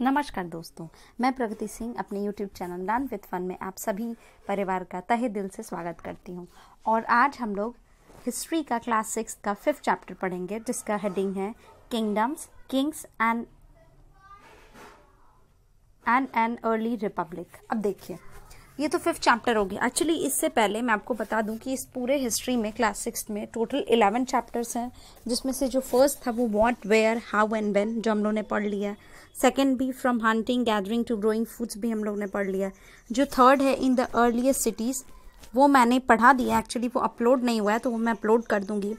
नमस्कार दोस्तों मैं प्रगति सिंह अपने YouTube channel learn with fun में आप सभी परिवार का तहे दिल से स्वागत करती हूँ और आज हम लोग हिस्ट्री का क्लास सिक्स का फिफ्थ चैप्टर पढ़ेंगे जिसका हेडिंग है kingdoms kings and and an early republic अब देखिए ये तो फिफ्थ चैप्टर हो गया एक्चुअली इससे पहले मैं आपको बता दूं कि इस पूरे हिस्ट्री में क्लास सिक्स में टोटल इलेवन चैप्टर्स हैं जिसमें से जो फर्स्ट था वो what where how and when जो हम लोगों ने पढ़ लिया है सेकेंड भी from hunting gathering to growing foods भी हम लोग ने पढ़ लिया जो थर्ड है इन द अर्लीस्ट सिटीज़ वो मैंने पढ़ा दिया एक्चुअली वो अपलोड नहीं हुआ है तो वो मैं अपलोड कर दूंगी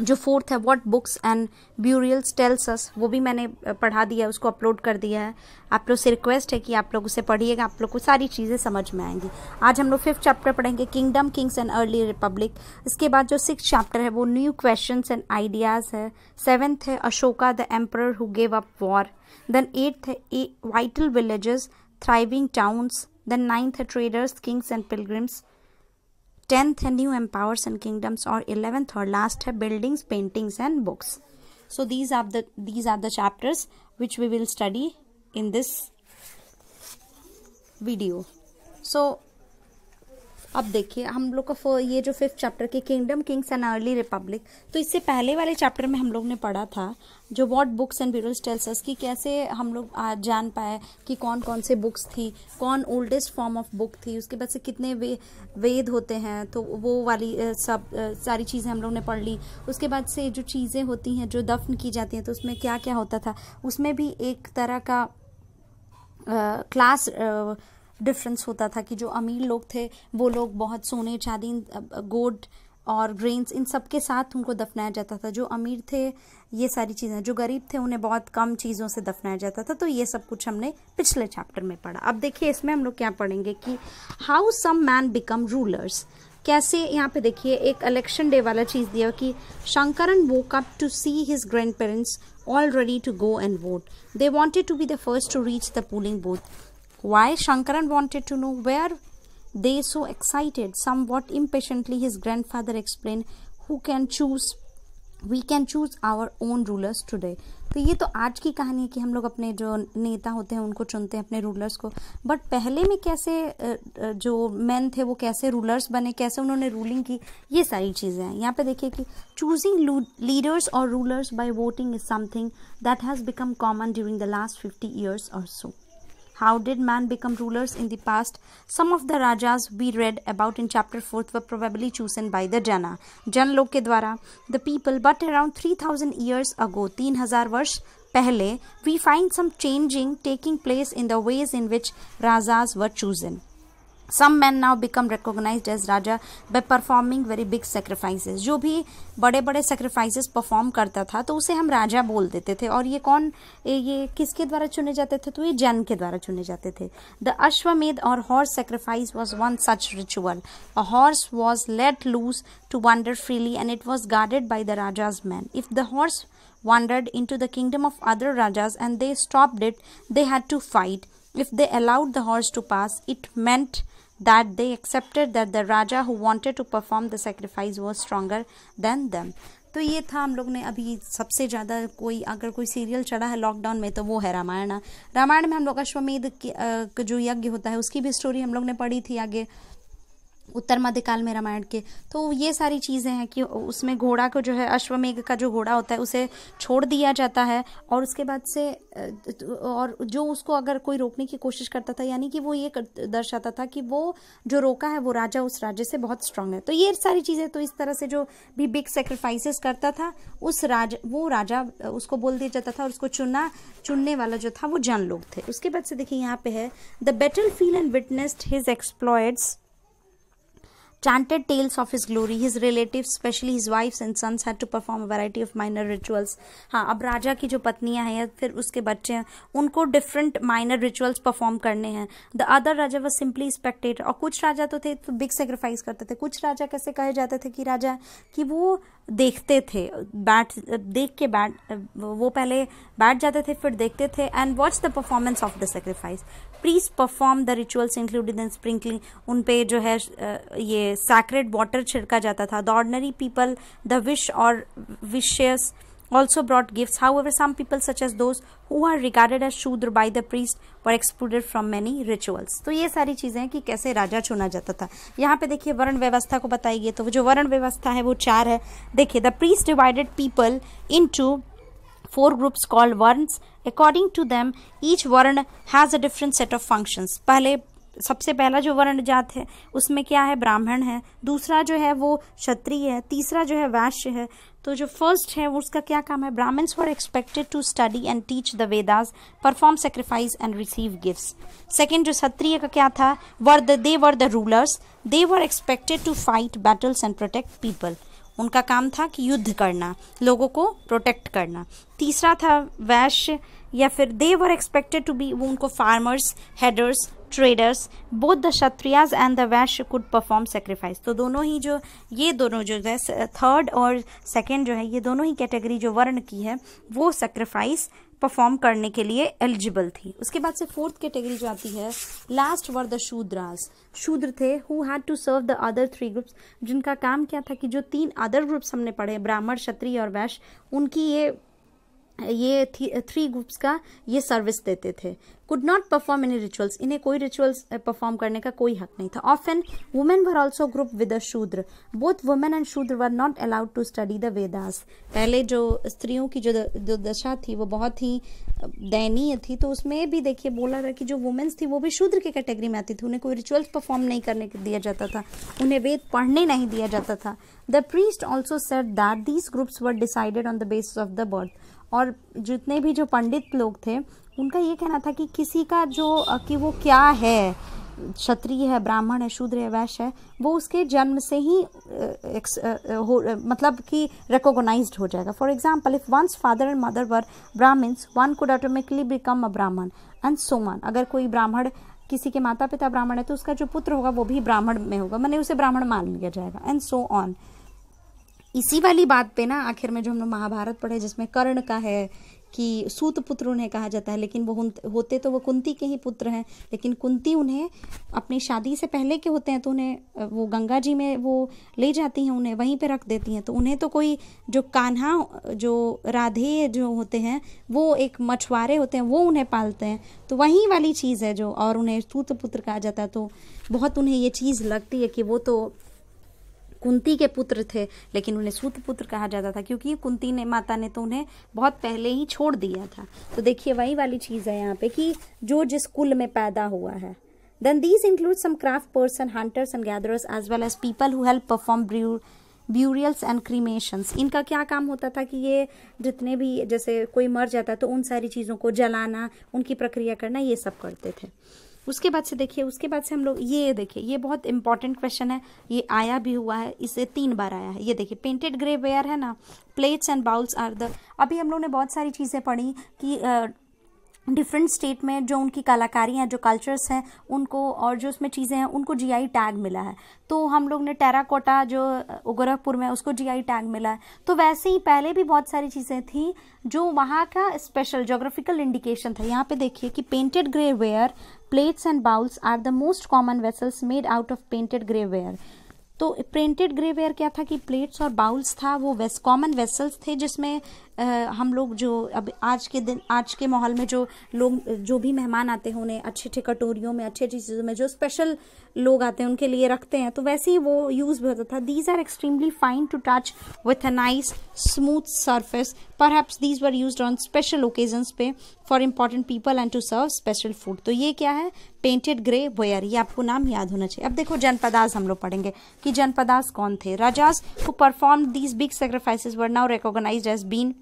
जो फोर्थ है what books and burials tells us वो भी मैंने पढ़ा दिया है उसको अपलोड कर दिया है आप लोग से रिक्वेस्ट है कि आप लोग उसे पढ़िएगा आप लोग को सारी चीज़ें समझ में आएंगी आज हम लोग फिफ्थ चैप्टर पढ़ेंगे kingdom kings and early republic इसके बाद जो सिक्स चैप्टर है वो न्यू क्वेश्चन एंड आइडियाज़ है सेवन्थ है Ashoka the emperor who gave up war then eighth है vital villages thriving towns then ninth है traders kings and pilgrims tenth new empowers and kingdoms or eleventh or last buildings paintings and books so these are the these are the chapters which we will study in this video so अब देखिए हम लोग का ये जो fifth chapter के kingdom kings and early republic तो इससे पहले वाले चैप्टर में हम लोग ने पढ़ा था जो what books and burials tells कि कैसे हम लोग जान पाए कि कौन कौन से बुक्स थी कौन ओल्डेस्ट फॉर्म ऑफ बुक थी उसके बाद से कितने वे, वेद होते हैं तो वो वाली सब सारी चीज़ें हम लोग ने पढ़ ली उसके बाद से जो चीज़ें होती हैं जो दफन की जाती हैं तो उसमें क्या क्या होता था उसमें भी एक तरह का क्लास uh, डिफरेंस होता था कि जो अमीर लोग थे वो लोग बहुत सोने चांदी गोड और ग्रेन्स इन सब के साथ उनको दफनाया जाता था जो अमीर थे ये सारी चीज़ें जो गरीब थे उन्हें बहुत कम चीज़ों से दफनाया जाता था तो ये सब कुछ हमने पिछले चैप्टर में पढ़ा अब देखिए इसमें हम लोग क्या पढ़ेंगे कि how some man become rulers कैसे यहाँ पे देखिए एक इलेक्शन डे वाला चीज़ दिया कि Shankaran woke up to see his grandparents all ready to go and vote they wanted to be the first to reach the polling booth Why? Shankaran wanted to know where they so excited. Somewhat impatiently, his grandfather explained, Who can choose? We can choose our own rulers today तो ये तो आज की कहानी है कि हम लोग अपने जो नेता होते हैं उनको चुनते हैं अपने रूलर्स को बट पहले में कैसे जो मैन थे वो कैसे रूलर्स बने कैसे उन्होंने रूलिंग की ये सारी चीज़ें हैं यहाँ पे देखिए कि चूजिंग लीडर्स और rulers by voting is something that has become common during the last fifty years और so How did man become rulers in the past? Some of the Rajas we read about in chapter 4 were probably chosen by the Jana, Janlok ke dwara, the people, but around 3000 years ago, 3000 years pehle, we find some changing taking place in the ways in which Rajas were chosen some men now become recognized as raja by performing very big sacrifices jo bhi bade bade sacrifices perform karta tha raja bol dete the aur ye kon the to ye jan ke dwara the the ashwamedh or horse sacrifice was one such ritual a horse was let loose to wander freely and it was guarded by the raja's men if the horse wandered into the kingdom of other rajas and they stopped it they had to fight if they allowed the horse to pass it meant that they accepted that the Raja who wanted to perform the sacrifice was stronger than them. तो ये था हम लोग ने अभी सबसे ज़्यादा कोई अगर कोई सीरियल चढ़ा है लॉकडाउन में तो वो है रामायण रामायण में हम लोग अश्वमेध जो यज्ञ होता है उसकी भी स्टोरी हम लोग ने पढ़ी थी आगे उत्तर मध्यकाल में रामायण के तो ये सारी चीज़ें हैं कि उसमें घोड़ा को जो है अश्वमेघ का जो घोड़ा होता है उसे छोड़ दिया जाता है और उसके बाद से और जो उसको अगर कोई रोकने की कोशिश करता था यानी कि वो ये दर्शाता था कि वो जो रोका है वो राजा उस राज्य से बहुत स्ट्रांग है तो ये सारी चीज़ें तो इस तरह से जो भी बिग सेक्रीफाइसेस करता था उस राज वो राजा उसको बोल दिया जाता था और उसको चुना चुनने वाला जो था वो जन लोग थे उसके बाद से देखिए यहाँ पे है the battlefield and witnessed his exploits chanted tales of his glory. His relatives, especially his wives and sons, had to perform a variety of minor rituals. हाँ अब राजा की जो पत्नियां हैं या फिर उसके बच्चे हैं उनको डिफरेंट माइनर रिचुअल्स परफॉर्म करने हैं the other raja was simply spectator और कुछ राजा तो थे तो बिग सेक्रीफाइस करते थे कुछ राजा कैसे कहे जाते थे कि राजा कि वो देखते थे बैट देख के बैट वो पहले बैठ जाते थे फिर देखते थे and what's the performance of the sacrifice please perform the rituals included in sprinkling उन पे जो है ये सैक्रेड वाटर छिड़का जाता था द ऑर्डनरी पीपल द विश और विशेस also brought gifts. However, some people such as those who are regarded as शूद्र by the priest were excluded from many rituals. तो ये सारी चीज़ें हैं कि कैसे राजा चुना जाता था यहाँ पे देखिए वर्ण व्यवस्था को बताई गई तो जो वर्ण व्यवस्था है वो चार है देखिए the priest divided people into four groups called varnas according to them each varna has a different set of functions पहले सबसे पहला जो वर्ण जात है उसमें क्या है ब्राह्मण है दूसरा जो है वो क्षत्रिय है तीसरा जो है वैश्य है तो जो फर्स्ट है वो उसका क्या काम है Brahmans were expected to study and teach the Vedas perform sacrifice and receive gifts second जो क्षत्रिय का क्या था were the they were the rulers they were expected to fight battles and protect people उनका काम था कि युद्ध करना लोगों को प्रोटेक्ट करना तीसरा था वैश्य या फिर they were expected to be वो उनको farmers herders traders both the Kshatriyas and the Vaishya could perform sacrifice तो दोनों ही जो ये दोनों जो है थर्ड और सेकेंड जो है ये दोनों ही कैटेगरी जो वर्ण की है वो सेक्रीफाइस परफॉर्म करने के लिए एलिजिबल थी उसके बाद से फोर्थ कैटेगरी जो आती है लास्ट वर द शूद्रास शूद्र थे who had to serve the other three groups जिनका काम क्या था कि जो तीन अदर ग्रुप्स हमने पढ़े ब्राह्मण क्षत्रिय और वैश्य उनकी ये ये थ्री ग्रुप्स का ये सर्विस देते थे could not perform any rituals इन्हें कोई रिचुअल्स परफॉर्म करने का कोई हक नहीं था of an women were also group with a Shudra both women and Shudra were not allowed to study the Vedas पहले जो स्त्रियों की जो जो दशा थी वो बहुत ही दयनीय थी तो उसमें भी देखिए बोला गया कि जो वुमेन्स थी वो भी शूद्र की कैटेगरी में आती थी उन्हें कोई रिचुअल्स परफॉर्म नहीं करने दिया जाता था उन्हें वेद पढ़ने नहीं दिया जाता था the priest also set that these groups were decided on the basis of the birth और जितने भी जो पंडित लोग थे उनका ये कहना था कि किसी का जो कि वो क्या है क्षत्रिय है ब्राह्मण है शूद्र है वैश्य है वो उसके जन्म से ही एक, हो, मतलब कि रिकोगनाइज हो जाएगा for example if one's father and mother were Brahmans one could automatically become a Brahman and Soman अगर कोई ब्राह्मण किसी के माता पिता ब्राह्मण है तो उसका जो पुत्र होगा वो भी ब्राह्मण में होगा मैंने उसे ब्राह्मण मान लिया जाएगा एंड सो ऑन इसी वाली बात पे ना आखिर में जो हमने महाभारत पढ़े जिसमें कर्ण का है कि सूत पुत्र उन्हें कहा जाता है लेकिन वो होते तो वो कुंती के ही पुत्र हैं लेकिन कुंती उन्हें अपनी शादी से पहले के होते हैं तो उन्हें वो गंगा जी में वो ले जाती हैं उन्हें वहीं पे रख देती हैं तो उन्हें तो कोई जो कान्हा जो राधे जो होते हैं वो एक मछुआरे होते हैं वो उन्हें पालते हैं तो वहीं वाली चीज़ है जो और उन्हें सूत पुत्र कहा जाता है तो बहुत उन्हें ये चीज़ लगती है कि वो तो कुंती के पुत्र थे लेकिन उन्हें सूत पुत्र कहा जाता था क्योंकि कुंती ने माता ने तो उन्हें बहुत पहले ही छोड़ दिया था तो देखिए वही वाली चीज़ है यहाँ पे कि जो जिस कुल में पैदा हुआ है then these include some craft person hunters and gatherers as well as people who help perform burials and cremations इनका क्या काम होता था कि ये जितने भी जैसे कोई मर जाता तो उन सारी चीज़ों को जलाना उनकी प्रक्रिया करना ये सब करते थे उसके बाद से देखिए उसके बाद से हम लोग ये देखिए ये बहुत इंपॉर्टेंट क्वेश्चन है ये आया भी हुआ है इसे तीन बार आया है ये देखिए पेंटेड ग्रे वेयर है ना plates and bowls are the अभी हम लोगों ने बहुत सारी चीज़ें पढ़ी कि डिफरेंट स्टेट में जो उनकी हैं जो कल्चर्स हैं उनको और जो उसमें चीज़ें हैं उनको जीआई टैग मिला है तो हम लोग ने टेराकोटा जो गोरखपुर में उसको जीआई टैग मिला है तो वैसे ही पहले भी बहुत सारी चीज़ें थी जो वहाँ का स्पेशल जोग्राफिकल इंडिकेशन था यहाँ पे देखिए कि painted grey ware plates and bowls are the most common vessels made out of painted grey ware तो प्रिंटेड ग्रेवेयर क्या था कि प्लेट्स और बाउल्स था वो वेस कॉमन वेसल्स थे जिसमें आ, हम लोग जो अब आज के दिन आज के माहौल में जो लोग जो भी मेहमान आते हैं उन्हें अच्छे अच्छे कटोरियों में अच्छी अच्छी चीज़ों में जो स्पेशल लोग आते हैं उनके लिए रखते हैं तो वैसे ही वो यूज़ भी होता था these are extremely fine to touch with a nice smooth surface perhaps these were use on special occasions पे for important people and to serve special food तो ये क्या है पेंटेड ग्रे वेयर ये आपको नाम याद होना चाहिए अब देखो जनपदास हम लोग पढ़ेंगे कि जनपदास कौन थे rajas who perform these big sacrifices were now recognise as been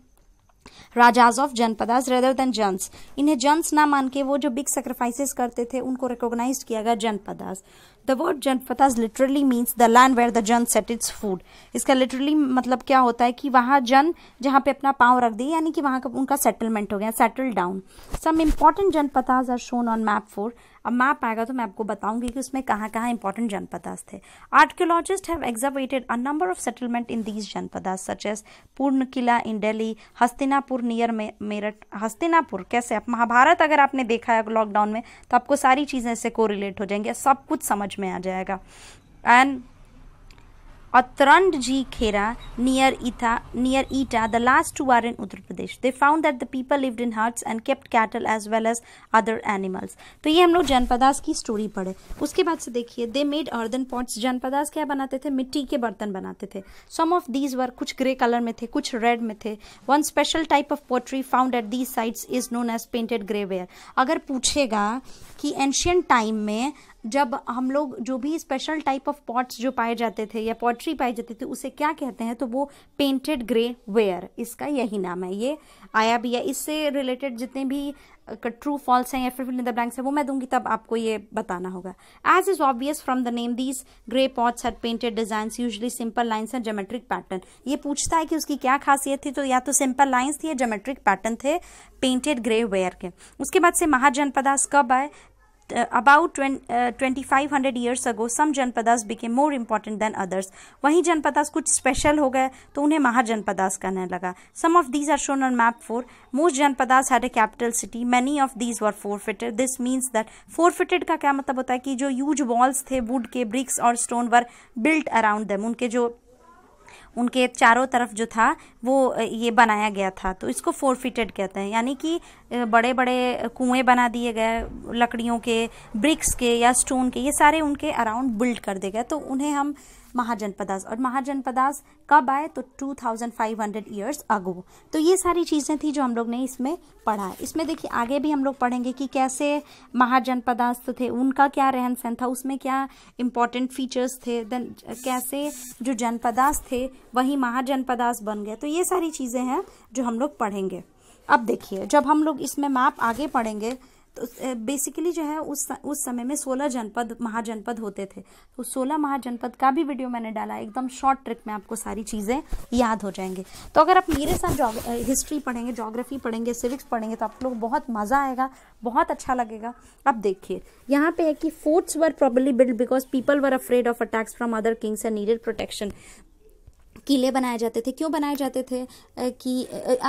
rajas of janapadas rather than janas इन्हें जन्स ना मान के वो जो बिग सेक्रीफाइसेस करते थे उनको रिकोगनाइज किया गया janapadas the word janapadas literally means the land where the jana set its foot इसका लिटरली मतलब क्या होता है कि वहां जन जहाँ पे अपना पांव रख दे यानी कि वहां का उनका सेटलमेंट हो गया settle down some important janapadas are shown on map four अब मैप आएगा तो मैं आपको बताऊंगी कि उसमें कहाँ कहाँ इंपॉर्टेंट जनपदास थे archaeologist have excavated a number of settlement in these janapadas such as Purana Qila in Delhi Hastinapur near मे, मेरठ हस्तिनापुर कैसे आप महाभारत अगर आपने देखा है लॉकडाउन में तो आपको सारी चीज़ें इससे को हो जाएंगी सब कुछ समझ में आ जाएगा and Atranji Khera near Eta, near Eta. The last two are in Uttar Pradesh. They found that the people lived in huts and kept cattle as well as other animals. तो ये हम लोग जनपदास की स्टोरी पढ़े उसके बाद से देखिए they made earthen pots janapadas क्या बनाते थे मिट्टी के बर्तन बनाते थे सम ऑफ दीज वर कुछ ग्रे कलर में थे कुछ रेड में थे one special type of pottery found at these sites is known as painted grey ware अगर पूछेगा कि एंशियंट टाइम में जब हम लोग जो भी स्पेशल टाइप ऑफ पॉट्स जो पाए जाते थे या पॉटरी पाई जाती थी उसे क्या कहते हैं तो वो पेंटेड ग्रे वेयर इसका यही नाम है ये आया भी है इससे रिलेटेड जितने भी ट्रू फॉल्स हैं या फिर फिल्म द ब्लैंक्स हैं वो मैं दूंगी तब आपको ये बताना होगा as is obvious from the name these grey pots her painted design usually simple lines and geometric pattern ये पूछता है कि उसकी क्या खासियत थी तो या तो सिंपल लाइन्स थी या जोमेट्रिक पैटर्न थे पेंटेड ग्रे वेयर के उसके बाद से महाजनपदास कब आए uh, about hundred years ago some janapadas became more important than others वहीं जनपदास कुछ स्पेशल हो गए तो उन्हें महाजनपदास कहने लगा some of these are shown on map four most janapadas had a capital city many of these were fortified this means that fortified का क्या मतलब होता है कि जो यूज वॉल्स थे वुड के ब्रिक्स और stone were built around them उनके जो उनके चारों तरफ जो था वो ये बनाया गया था तो इसको फोरफिटेड कहते हैं यानी कि बड़े बड़े कुएं बना दिए गए लकड़ियों के ब्रिक्स के या स्टोन के ये सारे उनके अराउंड बिल्ड कर दिए गए तो उन्हें हम महाजनपदास और महाजनपदास कब आए तो 2500 इयर्स अगो तो ये सारी चीज़ें थी जो हम लोग ने इसमें पढ़ा इसमें देखिए आगे भी हम लोग पढ़ेंगे कि कैसे महाजनपदास तो थे उनका क्या रहन सहन था उसमें क्या इंपॉर्टेंट फीचर्स थे देन कैसे जो जनपदास थे वही महाजनपदास बन गए तो ये सारी चीज़ें हैं जो हम लोग पढ़ेंगे अब देखिए जब हम लोग इसमें मैप आगे पढ़ेंगे तो बेसिकली जो है उस उस समय में सोलह जनपद महाजनपद होते थे तो सोलह महाजनपद का भी वीडियो मैंने डाला एकदम शॉर्ट ट्रिक में आपको सारी चीज़ें याद हो जाएंगे तो अगर आप मेरे साथ हिस्ट्री पढ़ेंगे जोग्राफी पढ़ेंगे सिविक्स पढ़ेंगे तो आप लोग बहुत मज़ा आएगा बहुत अच्छा लगेगा अब देखिए यहाँ पे है कि forts were probably build because people were afraid of attacks from other kings and needed protection किले बनाए जाते थे क्यों बनाए जाते थे कि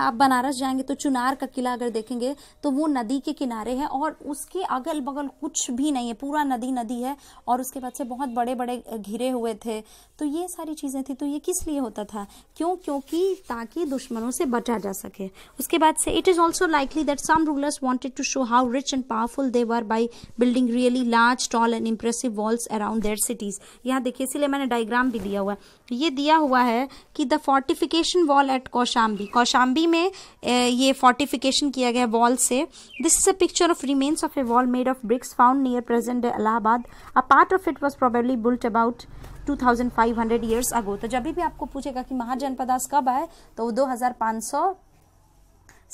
आप बनारस जाएंगे तो चुनार का किला अगर देखेंगे तो वो नदी के किनारे है और उसके अगल बगल कुछ भी नहीं है पूरा नदी नदी है और उसके बाद से बहुत बड़े बड़े घिरे हुए थे तो ये सारी चीज़ें थी तो ये किस लिए होता था क्यों क्योंकि ताकि दुश्मनों से बचा जा सके उसके बाद से it is also likely that some rulers wanted to show how rich and powerful they were by building really large tall and impressive walls around their cities यहाँ देखिए इसीलिए मैंने डायग्राम भी दिया हुआ है ये दिया हुआ है है कि the fortification wall at Kaushambi Kaushambi में ये फोर्टिफिकेशन किया गया वॉल से this is a picture of remains of a wall made of bricks found near present Allahabad a part of it was probably built about 2500 years ago तो जब भी आपको पूछेगा कि महाजनपदास कब आए तो वो 2500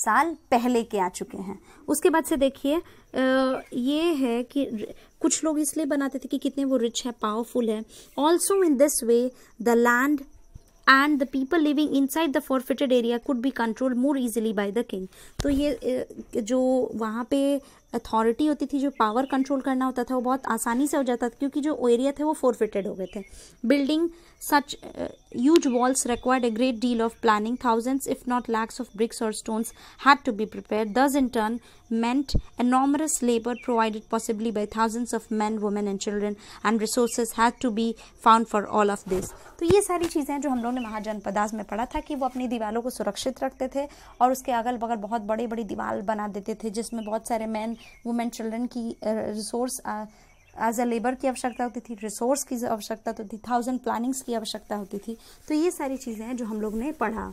साल पहले के आ चुके हैं उसके बाद से देखिए ये है कि कुछ लोग इसलिए बनाते थे कि कितने वो रिच है पावरफुल है also in this way the land and the people living inside the fortified area could be control more easily by the king तो ये जो वहाँ पे अथॉरिटी होती थी जो पावर कंट्रोल करना होता था वो बहुत आसानी से हो जाता था क्योंकि जो एरिया थे वो फोरफिटेड हो गए थे building such huge walls required a great deal of planning thousands if not lakhs of bricks और stones had to be prepare this in turn meant enormous labour provided possibly by thousands of man women and children and resources had to be found for all of this तो ये सारी चीज़ें जो हम लोगों ने महाजनपदास में पढ़ा था कि वो अपनी दीवारों को सुरक्षित रखते थे और उसके अगल बगल बहुत बड़ी बड़ी दीवार बना देते थे जिसमें बहुत सारे मैन वुमेन चिल्ड्रन की रिसोर्स एज अ लेबर की आवश्यकता होती थी रिसोर्स की आवश्यकता होती थी थाउजेंड प्लानिंग्स की आवश्यकता होती थी तो ये सारी चीज़ें हैं जो हम लोग ने पढ़ा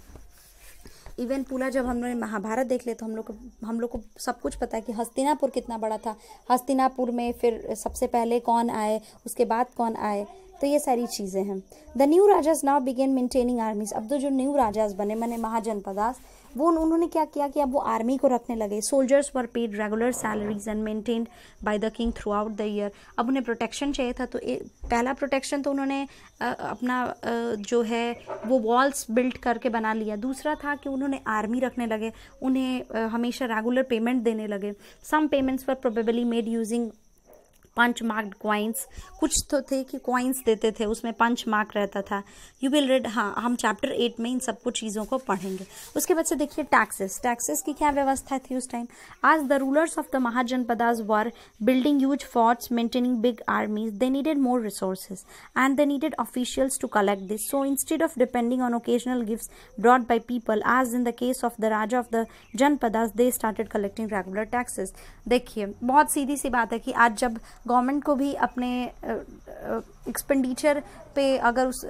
इवन पूरा जब हम लोग महाभारत देख लिया तो हम लोग हम लोग को सब कुछ पता है कि हस्तिनापुर कितना बड़ा था हस्तिनापुर में फिर सबसे पहले कौन आए उसके बाद कौन आए तो ये सारी चीज़ें हैं the new rajas now began maintaining armies अब तो जो न्यू राजाज बने मैंने महाजनपदास वो उन्होंने क्या किया कि अब वो आर्मी को रखने लगे soldiers were paid regular salaries and maintained by the king throughout the year अब उन्हें प्रोटेक्शन चाहिए था तो ए, पहला प्रोटेक्शन तो उन्होंने आ, अपना आ, जो है वो वॉल्स बिल्ड करके बना लिया दूसरा था कि उन्होंने आर्मी रखने लगे उन्हें आ, हमेशा रेगुलर पेमेंट देने लगे some payments were probably made using punch marked coins कुछ तो थे कि क्वाइंस देते थे उसमें पंच मार्क रहता था यू विल रीड हाँ हम चैप्टर एट में इन सब कुछ चीज़ों को पढ़ेंगे उसके बाद से देखिए टैक्सेस टैक्सेस की क्या व्यवस्था थी उस टाइम आज the rulers of the mahajanapadas were building huge forts maintaining big armies they needed more resources and they needed officials to collect this so instead of depending on occasional gift brought by people as in the case of the raja of the janapadas they started collecting regular taxes देखिए बहुत सीधी सी बात है कि आज जब government को भी अपने एक्सपेंडिचर पे अगर उस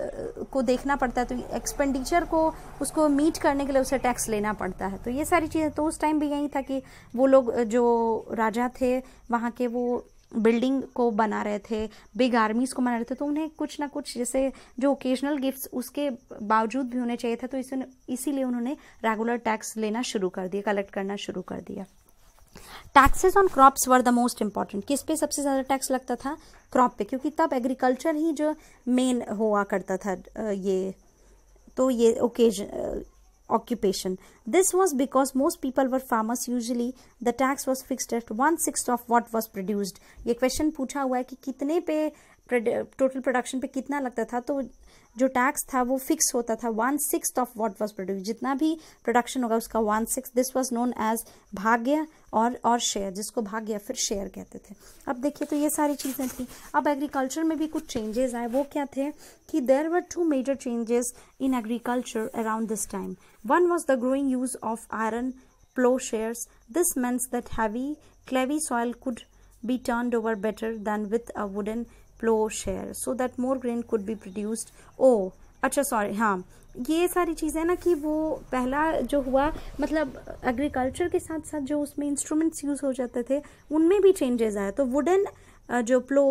को देखना पड़ता है तो एक्सपेंडिचर को उसको मीट करने के लिए उसे टैक्स लेना पड़ता है तो ये सारी चीज़ें तो उस टाइम भी यही था कि वो लोग जो राजा थे वहाँ के वो बिल्डिंग को बना रहे थे बिग आर्मीज़ को बना रहे थे तो उन्हें कुछ ना कुछ जैसे जो ओकेजनल गिफ्ट्स उसके बावजूद भी होने चाहिए था तो इसीलिए उन्होंने रेगुलर टैक्स लेना शुरू कर दिया कलेक्ट करना शुरू कर दिया taxes on crops were the most important किस पे सबसे ज़्यादा टैक्स लगता था क्रॉप पे क्योंकि तब एग्रीकल्चर ही जो मेन हुआ करता था ये तो ये occasion occupation this was because most people were farmers usually the tax was fixed at one six of what was produced ये क्वेश्चन पूछा हुआ है कि कितने पे टोटल प्रोडक्शन पे कितना लगता था तो जो टैक्स था वो फिक्स होता था one six of what was produce जितना भी प्रोडक्शन होगा उसका one six this was known as भाग्य और और शेयर जिसको भाग्य फिर शेयर कहते थे अब देखिए तो ये सारी चीज़ें थी अब एग्रीकल्चर में भी कुछ चेंजेस आए वो क्या थे कि there were two major changes in agriculture around this time one was the growing use of iron plowshares. This means that heavy clayey soil could be turn over better than with a wooden ploughshare so that more grain could be produced oh अच्छा sorry हाँ ये सारी चीज़ें ना कि वो पहला जो हुआ मतलब एग्रीकल्चर के साथ साथ जो उसमें इंस्ट्रूमेंट्स यूज़ हो जाते थे उनमें भी चेंजेस आए तो वुडन जो प्लो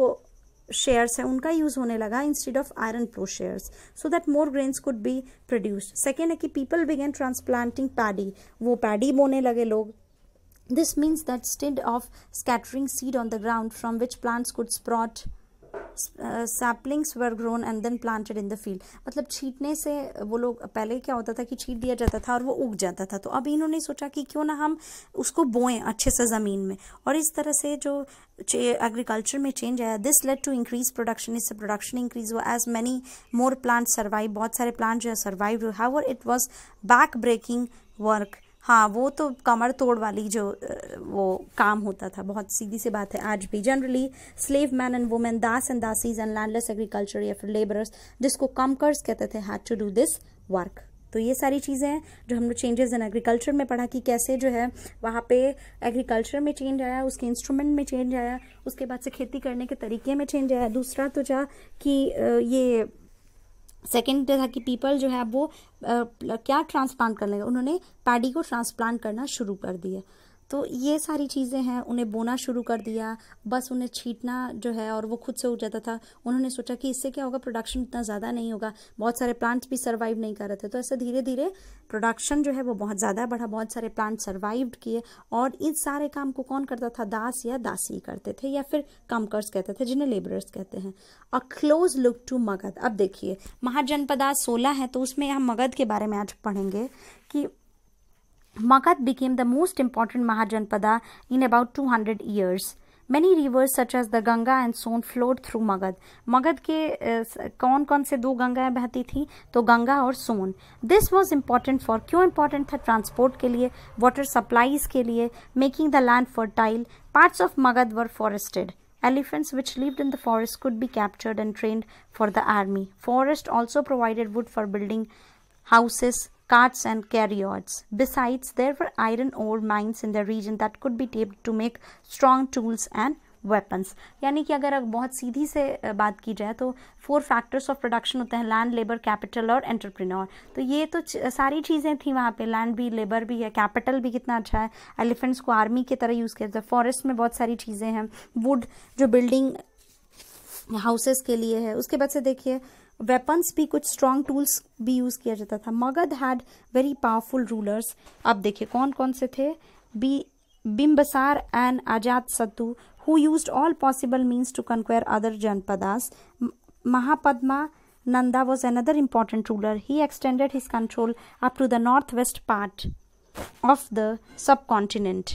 शेयर्स हैं उनका यूज़ होने लगा instead of iron ploughshares so that more grains could be produced second है कि पीपल बिगेन ट्रांसप्लांटिंग पैडी वो पैडी बोने लगे लोग this means that stead of scattering seed on the ground from which plants could sprout saplings were grown and then planted in the field मतलब छीटने से वो लोग पहले क्या होता था कि छीट दिया जाता था और वो उग जाता था तो अब इन्होंने सोचा कि क्यों ना हम उसको बोएं अच्छे से ज़मीन में और इस तरह से जो एग्रीकल्चर में चेंज आया this led to increase production इससे प्रोडक्शन इंक्रीज हुआ as many more plant survive बहुत सारे प्लांट जो है सर्वाइव हुए however it was back breaking work हाँ वो तो कमर तोड़ वाली जो वो काम होता था बहुत सीधी सी बात है आज भी generally slave man and women das and dasis and landless agriculture या फिर लेबरर्स जिसको कमकर्स कहते थे had to do this work तो ये सारी चीज़ें हैं जो हमने चेंजेस इन एग्रीकल्चर में पढ़ा कि कैसे जो है वहाँ पे एग्रीकल्चर में चेंज आया उसके इंस्ट्रूमेंट में चेंज आया उसके बाद से खेती करने के तरीके में चेंज आया दूसरा तो जा कि ये सेकेंड था कि पीपल जो है वो आ, क्या ट्रांसप्लांट करने लगे उन्होंने पैडी को ट्रांसप्लांट करना शुरू कर दिया तो ये सारी चीज़ें हैं उन्हें बोना शुरू कर दिया बस उन्हें छीटना जो है और वो खुद से उग जाता था उन्होंने सोचा कि इससे क्या होगा प्रोडक्शन इतना ज़्यादा नहीं होगा बहुत सारे प्लांट्स भी सर्वाइव नहीं कर रहे थे तो ऐसे धीरे धीरे प्रोडक्शन जो है वो बहुत ज़्यादा बढ़ा बहुत सारे प्लांट सर्वाइव किए और इन सारे काम को कौन करता था दास या दासी करते थे या फिर कमकर्स कहते थे जिन्हें लेबरर्स कहते हैं a close look to Magadha अब देखिए महाजनपदा सोलह है तो उसमें हम मगध के बारे में आज पढ़ेंगे कि Magad became the most important Mahajanpada in about 200 years. Many rivers such as the Ganga and Son flowed through Magad. Magad के कौन कौन से Ganga गंगाएं behati thi? To Ganga aur Son. This was important for. क्यों important tha transport ke liye, water supplies ke liye, making the land fertile. Parts of Magad were forested. Elephants which lived in the forest could be captured and trained for the army. Forest also provided wood for building houses, carts and carriots. Besides, there were iron ore mines in the region that could be tapped to make strong tools and weapons यानी कि अगर बहुत सीधी से बात की जाए तो four factors of production होते हैं लैंड लेबर कैपिटल और एंटरप्रेन्योर तो ये तो सारी चीज़ें थी वहाँ पे लैंड भी लेबर भी है कैपिटल भी कितना अच्छा है एलिफेंट्स को आर्मी की तरह यूज़ किया जाता है फॉरेस्ट में बहुत सारी चीज़ें हैं वुड जो बिल्डिंग हाउसेस के लिए है उसके बाद से देखिए वेपन्स भी कुछ स्ट्रॉन्ग टूल्स भी यूज किया जाता था Magadha had very powerful rulers अब देखिए कौन कौन से थे बी Bimbisara and Ajatasattu who used all possible means to conquer other janapadas Mahapadma other important ruler he extended his control up to the north west part of the subcontinent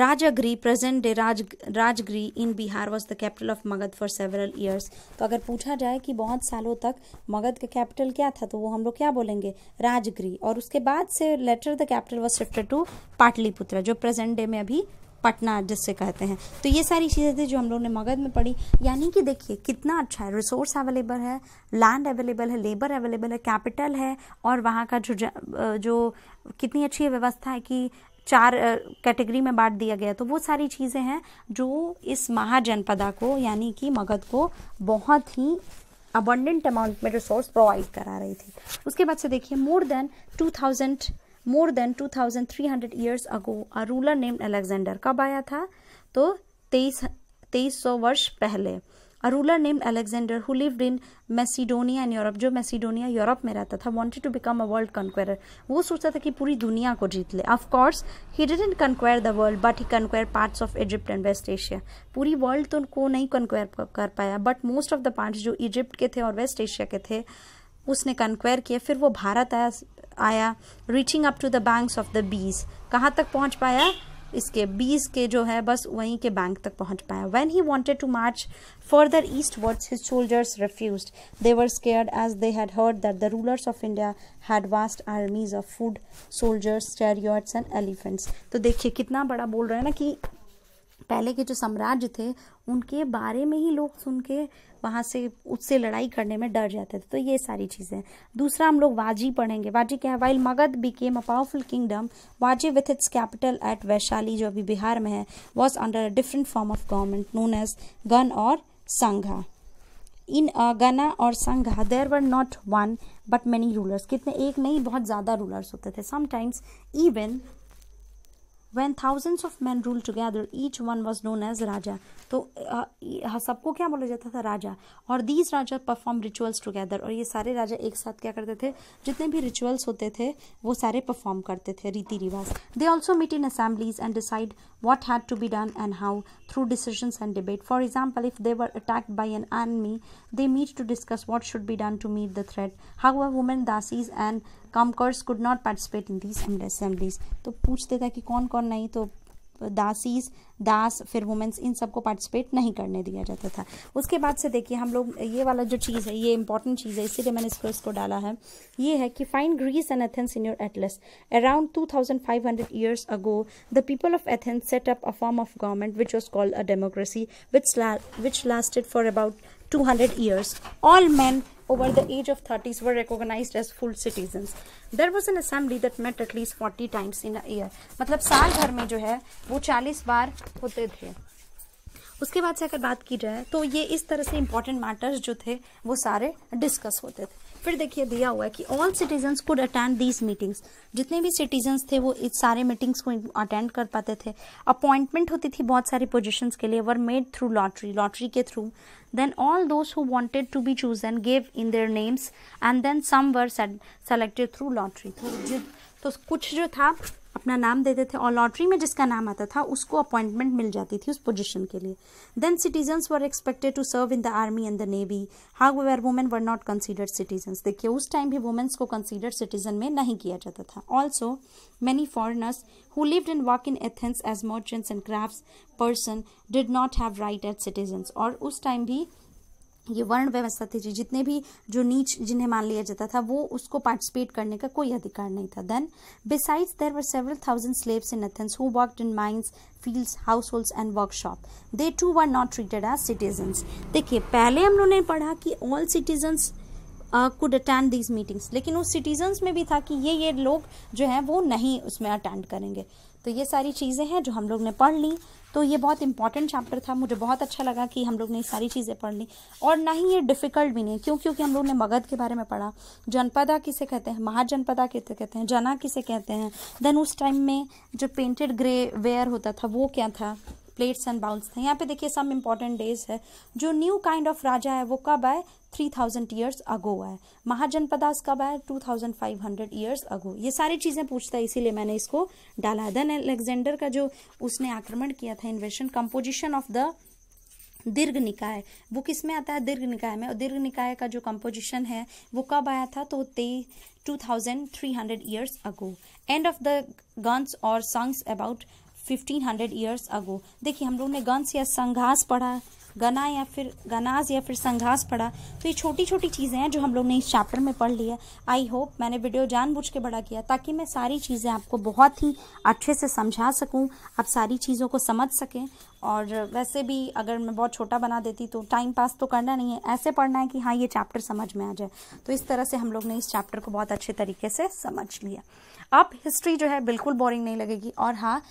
Rajgiri present day राज Rajgri in Bihar was the capital of Magadha for several years तो अगर पूछा जाए कि बहुत सालों तक मगध का कैपिटल क्या था तो वो हम लोग क्या बोलेंगे राजगृह और उसके बाद से later the capital was shifted to Pataliputra जो प्रेजेंट डे में अभी पटना जिससे कहते हैं तो ये सारी चीज़ें थी जो हम लोग ने मगध में पढ़ी यानी कि देखिए कितना अच्छा है रिसोर्स अवेलेबल है लैंड अवेलेबल है लेबर अवेलेबल है कैपिटल है और वहाँ का जो जो कितनी अच्छी व्यवस्था है कि चार कैटेगरी में बांट दिया गया तो वो सारी चीज़ें हैं जो इस महाजनपदा को यानी कि मगध को बहुत ही अबंडेंट अमाउंट में रिसोर्स प्रोवाइड करा रही थी उसके बाद से देखिए more than two thousand more than two thousand three hundred years ago a ruler name Alexander कब आया था तो तेईस तेईस सौ वर्ष पहले a ruler named Alexander who lived in Macedonia and Europe जो मैसीडोनिया यूरोप में रहता था wanted to become a world conqueror वो सोचता था कि पूरी दुनिया को जीत ले of course he didn't conquer the world but he conquer parts of Egypt and West Asia पूरी वर्ल्ड तो उनको नहीं कंक्वेयर कर पाया but most of the parts जो इजिप्ट के थे और वेस्ट एशिया के थे उसने कंक्वेयर किया फिर वो भारत आया आया reaching up to the banks of the Beas कहाँ तक पहुँच पाया इसके बीस के जो है बस वहीं के बैंक तक पहुंच पाया when he wanted to march further eastwards his soldiers refuse they were scared as they had heard that the rulers of India had vast armies of foot soldiers chariots and elephants तो देखिए कितना बड़ा बोल रहे हैं ना कि पहले के जो साम्राज्य थे उनके बारे में ही लोग सुन के वहाँ से उससे लड़ाई करने में डर जाते थे तो ये सारी चीज़ें दूसरा हम लोग वाजी पढ़ेंगे वाजी क्या है while Magadha became a powerful kingdom Vajji with its capital at Vaishali जो अभी बिहार में है was under a different form of government known as gana और संघा इन गना और sangha there were not one but many rulers कितने एक नहीं बहुत ज़्यादा रूलर्स होते थे sometimes even when thousands of men rule together each one was known as raja तो सबको क्या बोला जाता था राजा और these raja perform rituals together और ये सारे राजा एक साथ क्या करते थे जितने भी रिचुअल्स होते थे वो सारे परफॉर्म करते थे रीति रिवाज they also meet in assemblies and decide what had to be done and how through decision and debate for example if they were attacked by an army they meet to discuss what should be done to meet the threat how a women dasis and kamkars could not participate in these assemblies तो पूछते थे कि कौन कौन नहीं तो दासीज दास फिर women's इन सबको पार्टिसिपेट नहीं करने दिया जाता था उसके बाद से देखिए हम लोग ये वाला जो चीज़ है ये इंपॉर्टेंट चीज़ है इसीलिए मैंने इसको इसको डाला है ये है कि find Greece and Athens in your atlas around 2500 years ago the people of Athens set up a form of government which was called a democracy which which lasted for about 200 years, all men over the age of 30s were recognized as full citizens. There was an assembly that met at least 40 times in a year. मतलब साल भर में जो है वो 40 बार होते थे उसके बाद से अगर बात की जाए तो ये इस तरह से इम्पोर्टेंट मैटर्स जो थे वो सारे डिस्कस होते थे फिर देखिए दिया हुआ है कि all citizen could attend these meetings जितने भी सिटीजन्स थे वो इस सारे मीटिंग्स को अटेंड कर पाते थे अपॉइंटमेंट होती थी बहुत सारी पोजिशन के लिए were made through lottery lottery के through all those who wanted to be choose and give in their names and then some were selected through lottery तो कुछ जो था अपना नाम देते थे और लॉटरी में जिसका नाम आता था उसको अपॉइंटमेंट मिल जाती थी उस पोजीशन के लिए then citizens were expected to serve in the army and the navy however women were not considered citizens देखिए उस टाइम भी वुमेन्स को कंसिडर सिटीजन में नहीं किया जाता था also many foreigners who lived in walk in Athens as merchants and craft person did not have right as citizens और उस टाइम भी ये वर्ण व्यवस्था थी जितने भी जो नीच जिन्हें मान लिया जाता था वो उसको पार्टिसिपेट करने का कोई अधिकार नहीं था then besides there were several thousand slaves in Athens who worked in mines fields households and workshop they too were not treated as citizen देखिए पहले हम लोगों ने पढ़ा कि all citizens could attend these meetings लेकिन उस citizens में भी था कि ये ये लोग जो है वो नहीं उसमें अटेंड करेंगे तो ये सारी चीज़ें हैं जो हम लोग ने पढ़ ली तो ये बहुत इंपॉर्टेंट चैप्टर था मुझे बहुत अच्छा लगा कि हम लोग ने सारी चीज़ें पढ़ ली और ना ही ये डिफ़िकल्ट भी नहीं क्यों क्योंकि हम लोग ने मगध के बारे में पढ़ा जनपदा किसे कहते हैं महाजनपदा किसे कहते हैं जना किसे कहते हैं देन उस टाइम में जो पेंटेड ग्रे वेयर होता था वो क्या था प्लेट्स एंड बाउल्स थे यहाँ पे देखिए सम इम्पॉर्टेंट डेज है जो न्यू काइंड ऑफ राजा है वो कब आए थ्री थाउजेंड ईयर्स अगो है महाजनपदास कब आया two thousand five hundred years ago ये सारी चीज़ें पूछता है इसीलिए मैंने इसको डाला देन अलेक्जेंडर का जो उसने आक्रमण किया था इन्वेशन कंपोजिशन ऑफ द दीर्घ निकाय वो किस में आता है दीर्घ निकाय में और दीर्घ निकाय का जो कंपोजिशन है वो कब आया था तो ते two thousand three hundred years ago end of the ganas और sanghas about fifteen hundred years ago देखिए हम लोग ने गन्स या संघास पढ़ा गना या फिर गनाज या फिर संघास पढ़ा तो ये छोटी छोटी चीज़ें हैं जो हम लोग ने इस चैप्टर में पढ़ लिया आई होप मैंने वीडियो जानबूझ के बड़ा किया ताकि मैं सारी चीज़ें आपको बहुत ही अच्छे से समझा सकूँ आप सारी चीज़ों को समझ सकें और वैसे भी अगर मैं बहुत छोटा बना देती तो टाइम पास तो करना नहीं है ऐसे पढ़ना है कि हाँ ये चैप्टर समझ में आ जाए तो इस तरह से हम लोग ने इस चैप्टर को बहुत अच्छे तरीके से समझ लिया अब हिस्ट्री जो है बिल्कुल बोरिंग नहीं लगेगी और हाँ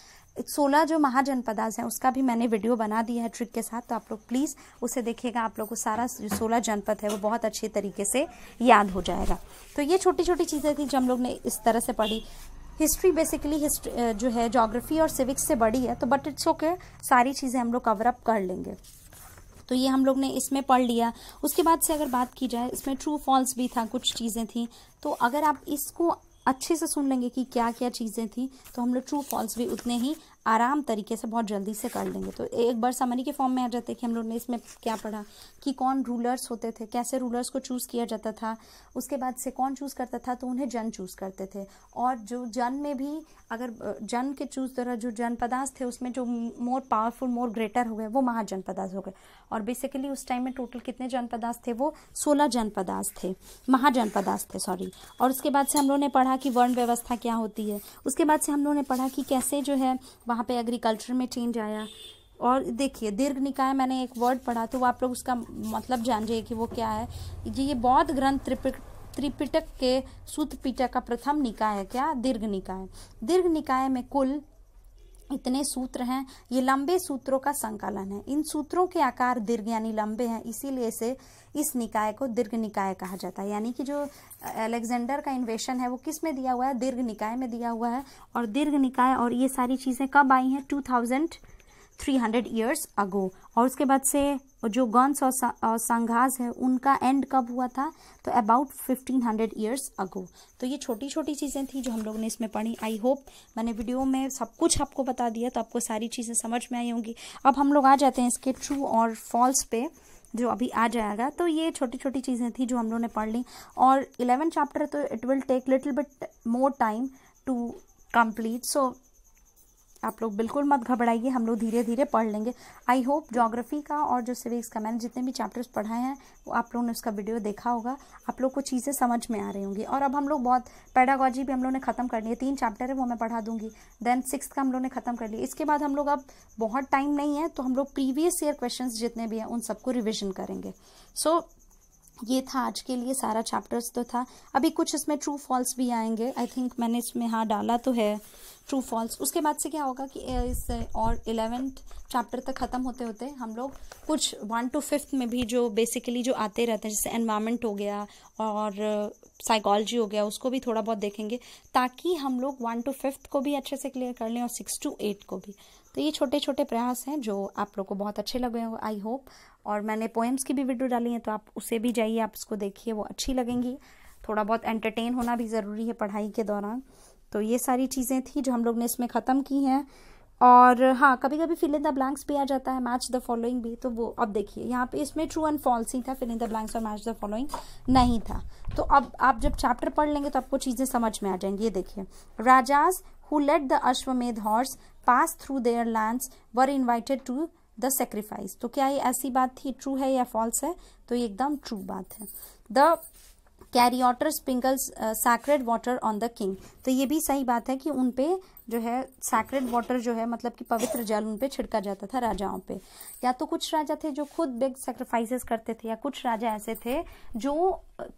सोलह जो महाजनपदाज हैं उसका भी मैंने वीडियो बना दिया है ट्रिक के साथ तो आप लोग प्लीज़ उसे देखिएगा आप लोग को सारा जो सोलह जनपद है वो बहुत अच्छे तरीके से याद हो जाएगा तो ये छोटी छोटी चीज़ें थी जो हम लोग ने इस तरह से पढ़ी हिस्ट्री बेसिकली हिस्ट्री जो है जोग्राफी और सिविक्स से बड़ी है तो बट इट्स ओके सारी चीज़ें हम लोग कवरअप कर लेंगे तो ये हम लोग ने इसमें पढ़ लिया उसके बाद से अगर बात की जाए इसमें ट्रू फॉल्स भी था कुछ चीज़ें थी तो अगर आप इसको अच्छे से सुन लेंगे कि क्या क्या चीज़ें थी तो हम लोग ट्रू फॉल्स भी उतने ही आराम तरीके से बहुत जल्दी से कर लेंगे तो एक बार समरी के फॉर्म में आ जाते कि हम लोग ने इसमें क्या पढ़ा कि कौन रूलर्स होते थे कैसे रूलर्स को चूज़ किया जाता था उसके बाद से कौन चूज़ करता था तो उन्हें जन चूज़ करते थे और जो जन में भी अगर जन के चूज़ द्वारा जो जनपदास थे उसमें जो मोर पावरफुल मोर ग्रेटर हो गए वो महाजनपदास हो गए और बेसिकली उस टाइम में टोटल कितने जनपदास थे वो सोलह जनपदास थे महाजनपदास थे सॉरी और उसके बाद से हम लोगों ने पढ़ा कि वर्ण व्यवस्था क्या होती है उसके बाद से हम लोगों ने पढ़ा कि कैसे जो है वहाँ पे एग्रीकल्चर में चेंज आया और देखिए दीर्घ निकाय मैंने एक वर्ड पढ़ा तो आप लोग उसका मतलब जान जाइए कि वो क्या है जी ये बौद्ध ग्रंथ त्रिपिटक के सूत्र का प्रथम निकाय है क्या दीर्घ निकाय दीर्घ निकाय में कुल इतने सूत्र हैं ये लंबे सूत्रों का संकलन है इन सूत्रों के आकार दीर्घ यानी लंबे हैं इसीलिए इसे इस निकाय को दीर्घ निकाय कहा जाता है यानी कि जो अलेक्जेंडर का इन्वेशन है वो किस में दिया हुआ है दीर्घ निकाय में दिया हुआ है और दीर्घ निकाय और ये सारी चीज़ें कब आई हैं two thousand three hundred years ago और उसके बाद से जो गन्स और, सा, और संघास है उनका एंड कब हुआ था तो about fifteen hundred years ago तो ये छोटी छोटी चीज़ें थी जो हम लोगों ने इसमें पढ़ी आई होप मैंने वीडियो में सब कुछ आपको बता दिया तो आपको सारी चीज़ें समझ में आई होंगी अब हम लोग आ जाते हैं इसके ट्रू और फॉल्स पे जो अभी आ जाएगा तो ये छोटी छोटी चीज़ें थी जो हम लोगों ने पढ़ ली और eleven chapter so it will take little bit more time to complete so आप लोग बिल्कुल मत घबराइए हम लोग धीरे धीरे पढ़ लेंगे आई होप जोग्राफ़ी का और जो सिविक्स का मैंने जितने भी चैप्टर्स पढ़ाए हैं वो आप लोगों ने उसका वीडियो देखा होगा आप लोग को चीज़ें समझ में आ रही होंगी और अब हम लोग बहुत पैडागॉजी भी हम लोग ने ख़त्म करनी है तीन चैप्टर है वो मैं पढ़ा दूंगी देन सिक्स का हम लोग ने ख़त्म कर लिया इसके बाद हम लोग अब बहुत टाइम नहीं है तो हम लोग प्रीवियस ईयर क्वेश्चन जितने भी हैं उन सबको रिविजन करेंगे सो so, ये था आज के लिए सारा चैप्टर्स तो था अभी कुछ इसमें ट्रू फॉल्स भी आएंगे आई थिंक मैंने इसमें हाँ डाला तो है ट्रू फॉल्स उसके बाद से क्या होगा कि इस और इलेवेंथ चैप्टर तक ख़त्म होते होते हम लोग कुछ वन टू फिफ्थ में भी जो बेसिकली जो आते रहते हैं जैसे एनवायरमेंट हो गया और साइकोलॉजी हो गया उसको भी थोड़ा बहुत देखेंगे ताकि हम लोग वन टू फिफ्थ को भी अच्छे से क्लियर कर लें और सिक्स टू एट को भी तो ये छोटे छोटे प्रयास हैं जो आप लोग को बहुत अच्छे लगे होंगे आई होप और मैंने पोएम्स की भी वीडियो डाली है तो आप उसे भी जाइए आप उसको देखिए वो अच्छी लगेंगी थोड़ा बहुत एंटरटेन होना भी ज़रूरी है पढ़ाई के दौरान तो ये सारी चीज़ें थी जो हम लोग ने इसमें ख़त्म की हैं और हाँ कभी कभी फिल इन द ब्लैंक्स भी आ जाता है मैच द फॉलोइंग भी तो वो अब देखिए यहाँ पे इसमें ट्रू एंड फॉल्स ही था फिल इन द ब्लैंक्स और मैच द फॉलोइंग नहीं था तो अब आप जब चैप्टर पढ़ लेंगे तो आपको चीज़ें समझ में आ जाएंगी ये देखिए राजाज who led the Ashwamedh horse pass through their lands were invited to the sacrifice. तो क्या ये ऐसी बात थी ट्रू है या फॉल्स है तो ये एकदम ट्रू बात है द कैरी ऑटर sprinkles sacred water on the king तो ये भी सही बात है कि उन पे जो है सैक्रेड वाटर जो है मतलब कि पवित्र जल उन पे छिड़का जाता था राजाओं पे या तो कुछ राजा थे जो खुद बिग सेक्रीफाइसेस करते थे या कुछ राजा ऐसे थे जो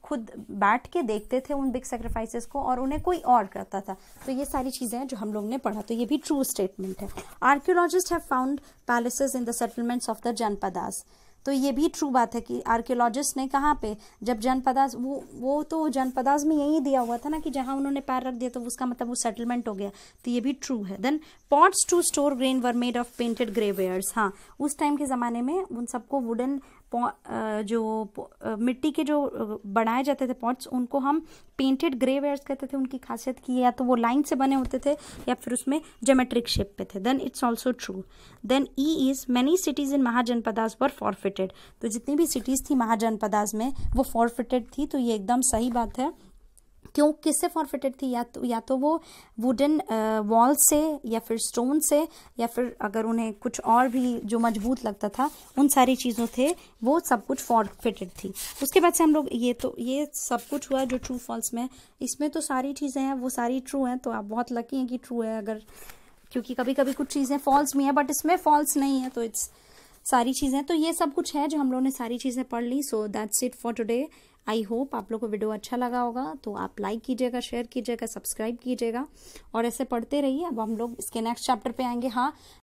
खुद बैठ के देखते थे उन बिग सेक्रीफाइसेस को और उन्हें कोई और करता था तो ये सारी चीज़ें हैं जो हम लोग ने पढ़ा तो ये भी ट्रू स्टेटमेंट है archaeologist have found palaces in the settlements of the janapadas तो ये भी ट्रू बात है कि आर्कियोलॉजिस्ट ने कहाँ पे जब जनपदास वो वो तो जनपदास में यही दिया हुआ था ना कि जहाँ उन्होंने पैर रख दिया तो उसका मतलब वो सेटलमेंट हो गया तो ये भी ट्रू है then pots to store grain were made of painted grey wares हाँ उस टाइम के ज़माने में उन सबको वुडन जो मिट्टी के जो बनाए जाते थे पॉट्स उनको हम पेंटेड ग्रे वेयर्स कहते थे उनकी खासियत की या तो वो लाइन से बने होते थे या फिर उसमें जोमेट्रिक शेप पे थे then it's also true then ई is many cities in Mahajanapadas were fortified तो जितनी भी सिटीज़ थी महाजनपदास में वो फॉरफिटेड थी तो ये एकदम सही बात है क्यों किससे फॉरफिटेड थी या तो या तो वो वुडन वॉल uh, से या फिर स्टोन से या फिर अगर उन्हें कुछ और भी जो मजबूत लगता था उन सारी चीज़ों थे वो सब कुछ फॉरफिटेड थी उसके बाद से हम लोग ये तो ये सब कुछ हुआ जो ट्रू फॉल्स में इसमें तो सारी चीज़ें हैं वो सारी ट्रू हैं तो आप बहुत लकी हैं कि ट्रू है अगर क्योंकि कभी कभी कुछ चीज़ें फॉल्स भी हैं बट इसमें फॉल्स नहीं है तो इट्स सारी चीज़ें तो ये सब कुछ है जो हम लोगों ने सारी चीज़ें पढ़ ली so that's it for today I hope आप लोग को वीडियो अच्छा लगा होगा तो आप लाइक कीजिएगा शेयर कीजिएगा सब्सक्राइब कीजिएगा और ऐसे पढ़ते रहिए अब हम लोग इसके नेक्स्ट चैप्टर पे आएंगे हाँ